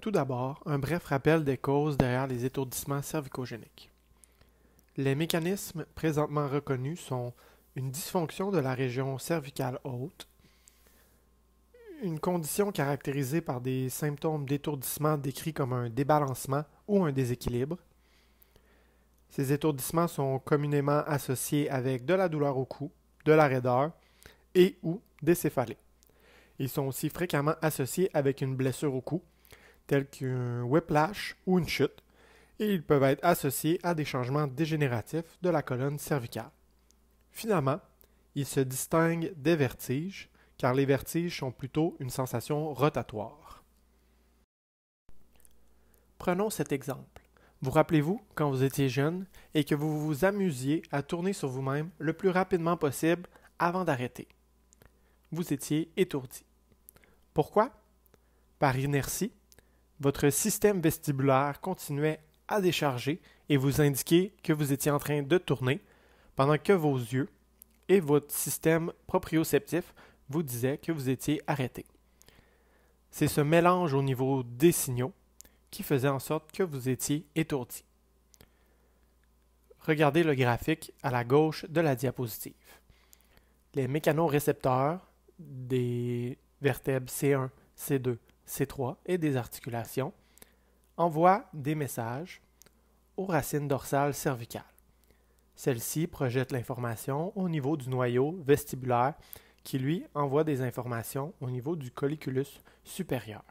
Tout d'abord, un bref rappel des causes derrière les étourdissements cervicogéniques. Les mécanismes présentement reconnus sont une dysfonction de la région cervicale haute, une condition caractérisée par des symptômes d'étourdissement décrits comme un débalancement ou un déséquilibre. Ces étourdissements sont communément associés avec de la douleur au cou, de la raideur et ou des céphalées. Ils sont aussi fréquemment associés avec une blessure au cou, tels qu'un whiplash ou une chute, et ils peuvent être associés à des changements dégénératifs de la colonne cervicale. Finalement, ils se distinguent des vertiges, car les vertiges sont plutôt une sensation rotatoire. Prenons cet exemple. Vous rappelez-vous quand vous étiez jeune et que vous vous amusiez à tourner sur vous-même le plus rapidement possible avant d'arrêter. Vous étiez étourdi. Pourquoi Par inertie, votre système vestibulaire continuait à décharger et vous indiquait que vous étiez en train de tourner, pendant que vos yeux et votre système proprioceptif vous disaient que vous étiez arrêté. C'est ce mélange au niveau des signaux qui faisait en sorte que vous étiez étourdi. Regardez le graphique à la gauche de la diapositive. Les mécanorécepteurs des vertèbres C1, C2, C3 et des articulations, envoie des messages aux racines dorsales cervicales. celles ci projettent l'information au niveau du noyau vestibulaire qui lui envoie des informations au niveau du colliculus supérieur.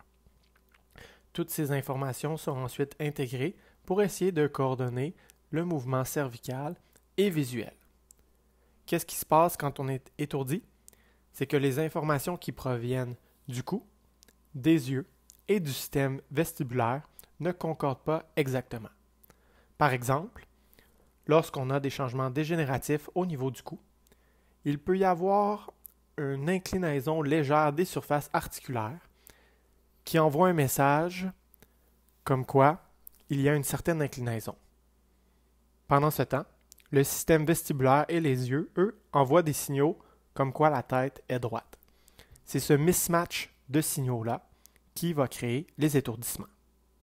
Toutes ces informations sont ensuite intégrées pour essayer de coordonner le mouvement cervical et visuel. Qu'est-ce qui se passe quand on est étourdi? C'est que les informations qui proviennent du cou des yeux et du système vestibulaire ne concordent pas exactement. Par exemple, lorsqu'on a des changements dégénératifs au niveau du cou, il peut y avoir une inclinaison légère des surfaces articulaires qui envoie un message comme quoi il y a une certaine inclinaison. Pendant ce temps, le système vestibulaire et les yeux, eux, envoient des signaux comme quoi la tête est droite. C'est ce mismatch de signaux-là qui va créer les étourdissements.